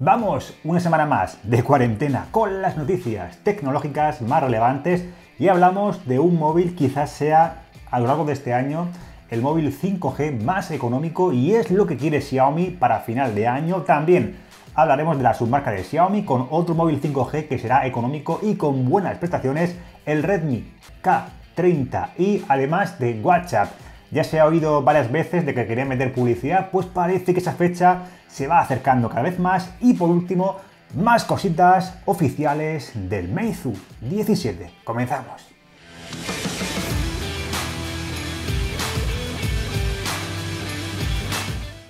Vamos, una semana más de cuarentena con las noticias tecnológicas más relevantes y hablamos de un móvil quizás sea a lo largo de este año el móvil 5G más económico y es lo que quiere Xiaomi para final de año también. Hablaremos de la submarca de Xiaomi con otro móvil 5G que será económico y con buenas prestaciones, el Redmi K30 y además de WhatsApp. Ya se ha oído varias veces de que querían meter publicidad, pues parece que esa fecha se va acercando cada vez más. Y por último, más cositas oficiales del Meizu 17. Comenzamos.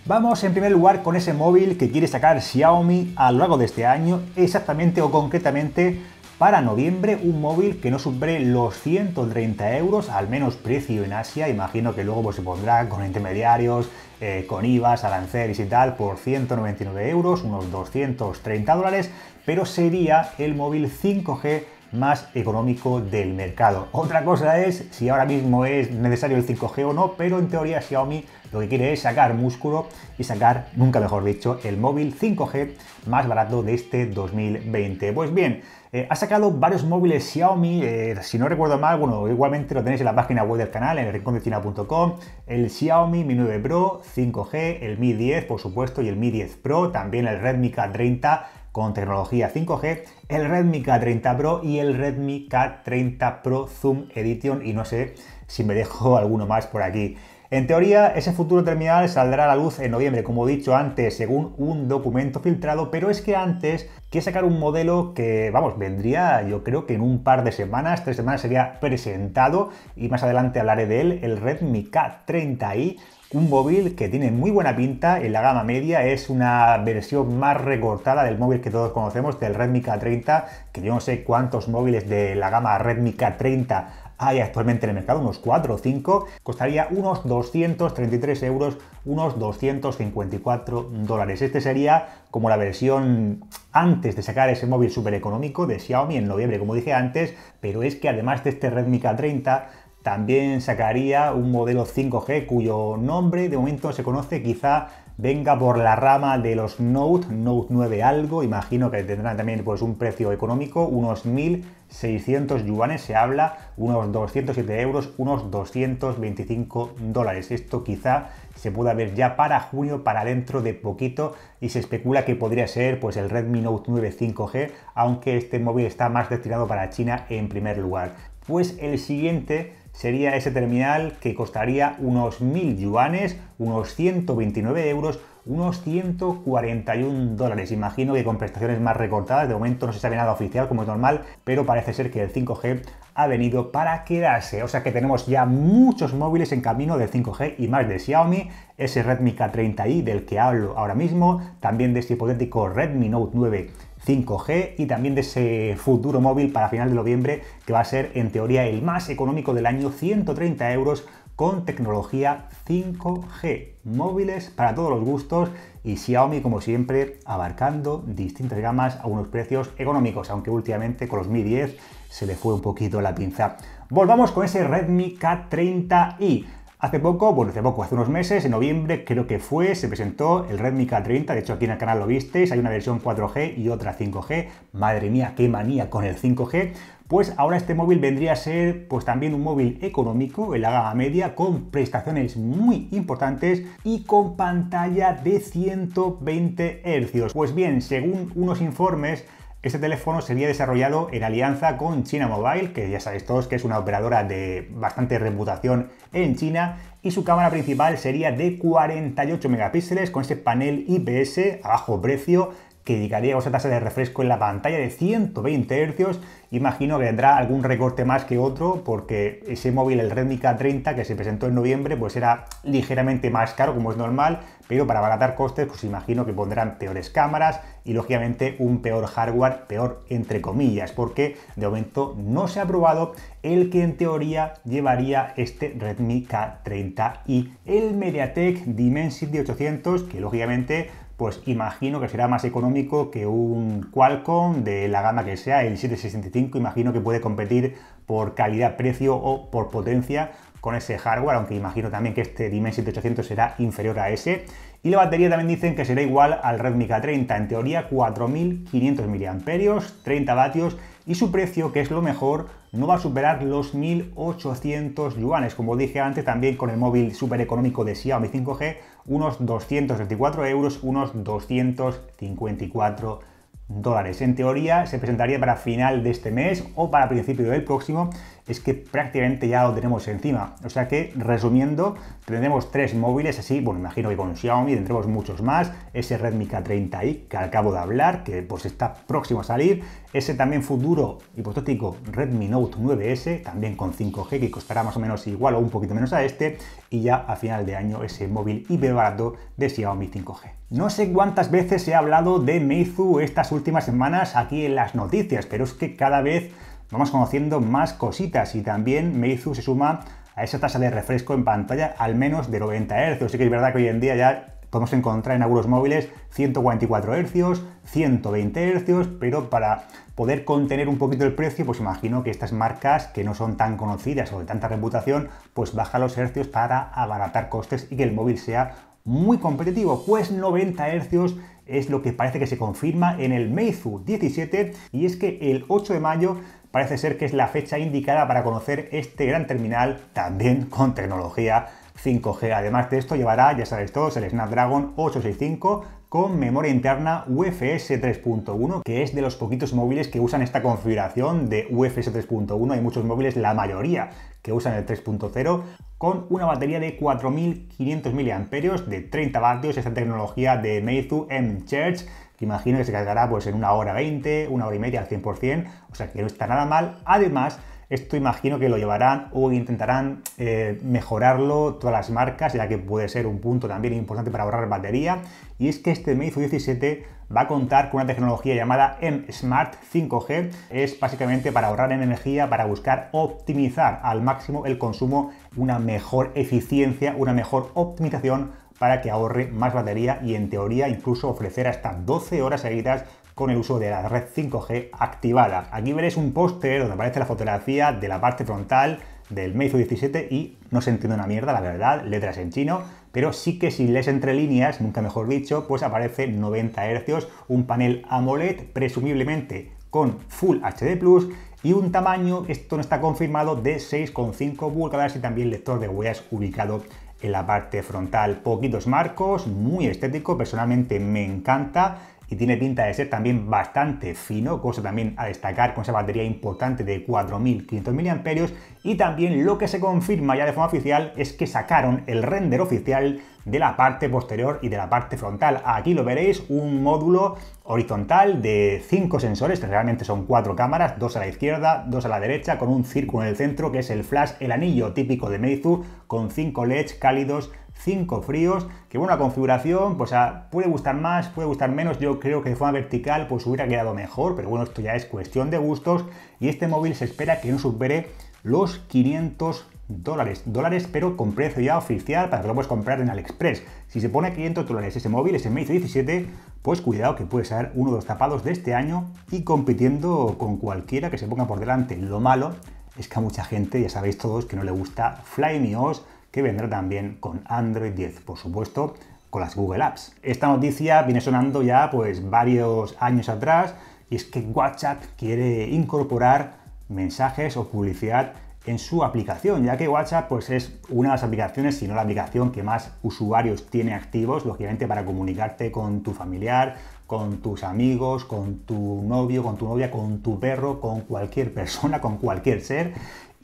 Vamos en primer lugar con ese móvil que quiere sacar Xiaomi a lo largo de este año, exactamente o concretamente para noviembre un móvil que no supere los 130 euros, al menos precio en Asia. Imagino que luego pues, se pondrá con intermediarios, eh, con IVAs, aranceles y tal, por 199 euros, unos 230 dólares, pero sería el móvil 5G más económico del mercado. Otra cosa es si ahora mismo es necesario el 5G o no, pero en teoría Xiaomi lo que quiere es sacar músculo y sacar, nunca mejor dicho, el móvil 5G más barato de este 2020. Pues bien, eh, ha sacado varios móviles Xiaomi, eh, si no recuerdo mal, bueno, igualmente lo tenéis en la página web del canal, en el china.com el Xiaomi Mi 9 Pro 5G, el Mi 10 por supuesto y el Mi 10 Pro, también el Redmi K30, con tecnología 5G, el Redmi K30 Pro y el Redmi K30 Pro Zoom Edition y no sé si me dejo alguno más por aquí. En teoría, ese futuro terminal saldrá a la luz en noviembre, como he dicho antes, según un documento filtrado, pero es que antes que sacar un modelo que, vamos, vendría yo creo que en un par de semanas, tres semanas sería presentado y más adelante hablaré de él, el Redmi K30i, un móvil que tiene muy buena pinta en la gama media, es una versión más recortada del móvil que todos conocemos, del Redmi K30, que yo no sé cuántos móviles de la gama Redmi K30 hay actualmente en el mercado, unos 4 o 5, costaría unos 233 euros, unos 254 dólares. Este sería como la versión antes de sacar ese móvil súper económico de Xiaomi en noviembre, como dije antes, pero es que además de este Redmi K30, también sacaría un modelo 5G cuyo nombre de momento se conoce quizá venga por la rama de los Note, Note 9 algo, imagino que tendrán también pues un precio económico, unos 1.600 yuanes, se habla, unos 207 euros, unos 225 dólares. Esto quizá se pueda ver ya para junio, para dentro de poquito, y se especula que podría ser pues el Redmi Note 9 5G, aunque este móvil está más destinado para China en primer lugar. Pues el siguiente sería ese terminal que costaría unos 1.000 yuanes, unos 129 euros, unos 141 dólares. Imagino que con prestaciones más recortadas, de momento no se sabe nada oficial como es normal, pero parece ser que el 5G ha venido para quedarse. O sea que tenemos ya muchos móviles en camino del 5G y más de Xiaomi, ese Redmi K30i del que hablo ahora mismo, también de este hipotético Redmi Note 9 5G y también de ese futuro móvil para final de noviembre que va a ser en teoría el más económico del año, 130 euros con tecnología 5G, móviles para todos los gustos y Xiaomi como siempre abarcando distintas gamas a unos precios económicos, aunque últimamente con los Mi 10 se le fue un poquito la pinza. Volvamos con ese Redmi K30i. Hace poco, bueno, hace poco, hace unos meses, en noviembre creo que fue, se presentó el Redmi K30, de hecho aquí en el canal lo visteis, hay una versión 4G y otra 5G, madre mía, qué manía con el 5G, pues ahora este móvil vendría a ser pues también un móvil económico en la gama media con prestaciones muy importantes y con pantalla de 120 Hz. Pues bien, según unos informes, este teléfono sería desarrollado en alianza con China Mobile, que ya sabéis todos que es una operadora de bastante reputación en China, y su cámara principal sería de 48 megapíxeles con ese panel IPS a bajo precio que dedicaría a esa tasa de refresco en la pantalla de 120 Hz. Imagino que tendrá algún recorte más que otro, porque ese móvil, el Redmi K30, que se presentó en noviembre, pues era ligeramente más caro, como es normal, pero para abaratar costes, pues imagino que pondrán peores cámaras y, lógicamente, un peor hardware, peor entre comillas, porque de momento no se ha probado el que en teoría llevaría este Redmi K30 y el MediaTek Dimensity 800, que lógicamente pues imagino que será más económico que un Qualcomm de la gama que sea, el 765, imagino que puede competir por calidad-precio o por potencia con ese hardware, aunque imagino también que este Dimensity 800 será inferior a ese. Y la batería también dicen que será igual al Redmi K30, en teoría 4.500 mAh, 30 vatios, y su precio, que es lo mejor, no va a superar los 1.800 yuanes. Como dije antes, también con el móvil super económico de Xiaomi 5G, unos 234 euros, unos 254 dólares. En teoría se presentaría para final de este mes o para principio del próximo, es que prácticamente ya lo tenemos encima. O sea que, resumiendo, tendremos tres móviles así, bueno, imagino que con Xiaomi tendremos muchos más, ese Redmi K30i que acabo de hablar, que pues está próximo a salir, ese también futuro hipotético Redmi Note 9S, también con 5G, que costará más o menos igual o un poquito menos a este, y ya a final de año ese móvil hiper barato de Xiaomi 5G. No sé cuántas veces he hablado de Meizu estas últimas semanas aquí en las noticias, pero es que cada vez vamos conociendo más cositas y también Meizu se suma a esa tasa de refresco en pantalla al menos de 90 Hz. Así que es verdad que hoy en día ya podemos encontrar en algunos móviles 144 Hz, 120 Hz, pero para poder contener un poquito el precio, pues imagino que estas marcas que no son tan conocidas o de tanta reputación, pues baja los hercios para abaratar costes y que el móvil sea muy competitivo, pues 90 Hz es lo que parece que se confirma en el Meizu 17 y es que el 8 de mayo parece ser que es la fecha indicada para conocer este gran terminal, también con tecnología 5G. Además de esto llevará, ya sabéis todos, el Snapdragon 865 con memoria interna UFS 3.1, que es de los poquitos móviles que usan esta configuración de UFS 3.1. Hay muchos móviles, la mayoría, que usan el 3.0, con una batería de 4.500 mAh de 30 vatios, esta tecnología de Meizu M-Charge, que imagino que se cargará pues en una hora 20, una hora y media al 100%, o sea que no está nada mal. Además, esto imagino que lo llevarán o intentarán eh, mejorarlo todas las marcas, ya que puede ser un punto también importante para ahorrar batería. Y es que este Meizu 17 va a contar con una tecnología llamada M-Smart 5G. Es básicamente para ahorrar energía, para buscar optimizar al máximo el consumo, una mejor eficiencia, una mejor optimización para que ahorre más batería y en teoría incluso ofrecer hasta 12 horas seguidas con el uso de la red 5G activada. Aquí veréis un póster donde aparece la fotografía de la parte frontal del Meizu 17 y no se entiende una mierda, la verdad, letras en chino, pero sí que si lees entre líneas, nunca mejor dicho, pues aparece 90 Hz, un panel AMOLED presumiblemente con Full HD Plus y un tamaño, esto no está confirmado, de 6,5 pulgadas y también lector de huellas ubicado en la parte frontal poquitos marcos, muy estético, personalmente me encanta, y tiene pinta de ser también bastante fino, cosa también a destacar con esa batería importante de 4.500 mAh y también lo que se confirma ya de forma oficial es que sacaron el render oficial de la parte posterior y de la parte frontal. Aquí lo veréis, un módulo horizontal de cinco sensores, que realmente son cuatro cámaras, dos a la izquierda, dos a la derecha, con un círculo en el centro que es el flash, el anillo típico de Meizu, con cinco LEDs cálidos 5 fríos, que bueno la configuración, pues puede gustar más, puede gustar menos, yo creo que de forma vertical pues hubiera quedado mejor, pero bueno, esto ya es cuestión de gustos y este móvil se espera que no supere los 500 dólares, dólares pero con precio ya oficial para que lo puedas comprar en AliExpress. Si se pone 500 dólares ese móvil, ese Mate 17, pues cuidado que puede ser uno de los tapados de este año y compitiendo con cualquiera que se ponga por delante. Lo malo es que a mucha gente, ya sabéis todos, que no le gusta FlyMeOS, que vendrá también con Android 10, por supuesto, con las Google Apps. Esta noticia viene sonando ya pues varios años atrás y es que WhatsApp quiere incorporar mensajes o publicidad en su aplicación, ya que WhatsApp pues, es una de las aplicaciones, si no la aplicación que más usuarios tiene activos, lógicamente para comunicarte con tu familiar, con tus amigos, con tu novio, con tu novia, con tu perro, con cualquier persona, con cualquier ser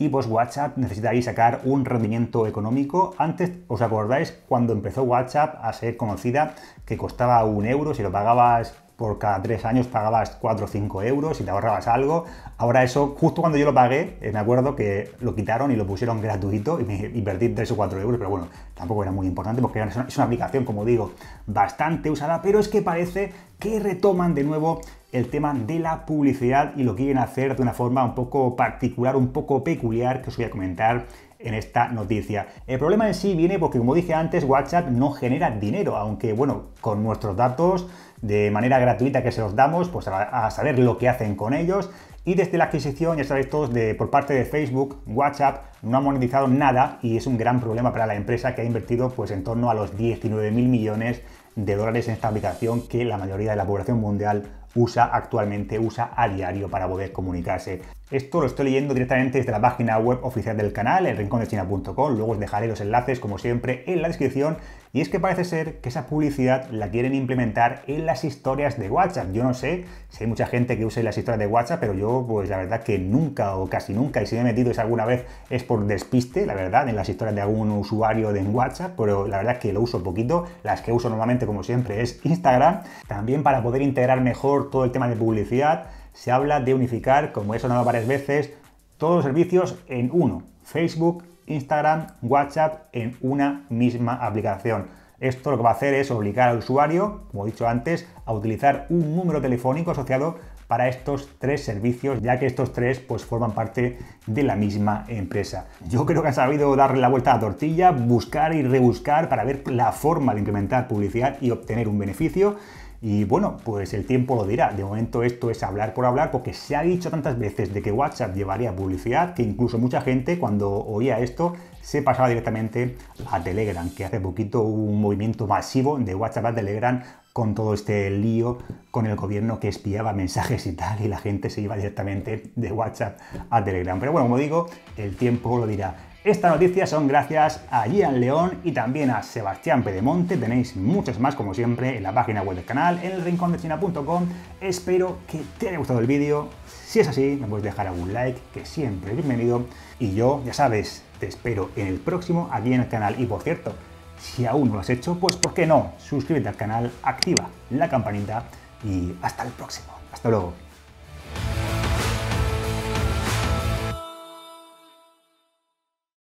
y vos pues, WhatsApp necesitáis sacar un rendimiento económico. Antes, ¿os acordáis cuando empezó WhatsApp a ser conocida que costaba un euro si lo pagabas por cada tres años pagabas 4 o 5 euros y te ahorrabas algo. Ahora eso, justo cuando yo lo pagué, eh, me acuerdo que lo quitaron y lo pusieron gratuito y, me, invertí 3 o 4 euros, pero bueno, tampoco era muy importante porque es una aplicación, como digo, bastante usada, pero es que parece que retoman de nuevo el tema de la publicidad y lo quieren hacer de una forma un poco particular, un poco peculiar, que os voy a comentar en esta noticia. El problema en sí viene porque, como dije antes, WhatsApp no genera dinero, aunque, bueno, con nuestros datos de manera gratuita que se los damos, pues a, saber lo que hacen con ellos, y desde la adquisición, ya sabéis todos, de, por parte de Facebook, WhatsApp no ha monetizado nada y es un gran problema para la empresa que ha invertido pues, en torno a los mil millones de dólares en esta aplicación que la mayoría de la población mundial usa actualmente, usa a diario para poder comunicarse. Esto lo estoy leyendo directamente desde la página web oficial del canal, china.com Luego os dejaré los enlaces, como siempre, en la descripción. Y es que parece ser que esa publicidad la quieren implementar en las historias de WhatsApp. Yo no sé si hay mucha gente que use las historias de WhatsApp, pero yo, pues la verdad que nunca o casi nunca, y si me he metido es alguna vez, es por despiste, la verdad, en las historias de algún usuario de WhatsApp, pero la verdad que lo uso poquito. Las que uso normalmente, como siempre, es Instagram. También para poder integrar mejor todo el tema de publicidad se habla de unificar, como he sonado varias veces, todos los servicios en uno. Facebook, Instagram, WhatsApp en una misma aplicación. Esto lo que va a hacer es obligar al usuario, como he dicho antes, a utilizar un número telefónico asociado para estos tres servicios, ya que estos tres pues forman parte de la misma empresa. Yo creo que han sabido darle la vuelta a la tortilla, buscar y rebuscar para ver la forma de implementar publicidad y obtener un beneficio. Y bueno, pues el tiempo lo dirá. De momento esto es hablar por hablar porque se ha dicho tantas veces de que WhatsApp llevaría publicidad que incluso mucha gente cuando oía esto se pasaba directamente a Telegram, que hace poquito hubo un movimiento masivo de WhatsApp a Telegram con todo este lío con el gobierno que espiaba mensajes y tal, y la gente se iba directamente de WhatsApp a Telegram. Pero bueno, como digo, el tiempo lo dirá. Esta noticia son gracias a Gian León y también a Sebastián Pedemonte. Tenéis muchas más, como siempre, en la página web del canal, en el china.com. Espero que te haya gustado el vídeo. Si es así, me puedes dejar algún like, que siempre es bienvenido. Y yo, ya sabes, te espero en el próximo aquí en el canal. Y por cierto, si aún no lo has hecho, pues ¿por qué no? Suscríbete al canal, activa la campanita y hasta el próximo. Hasta luego.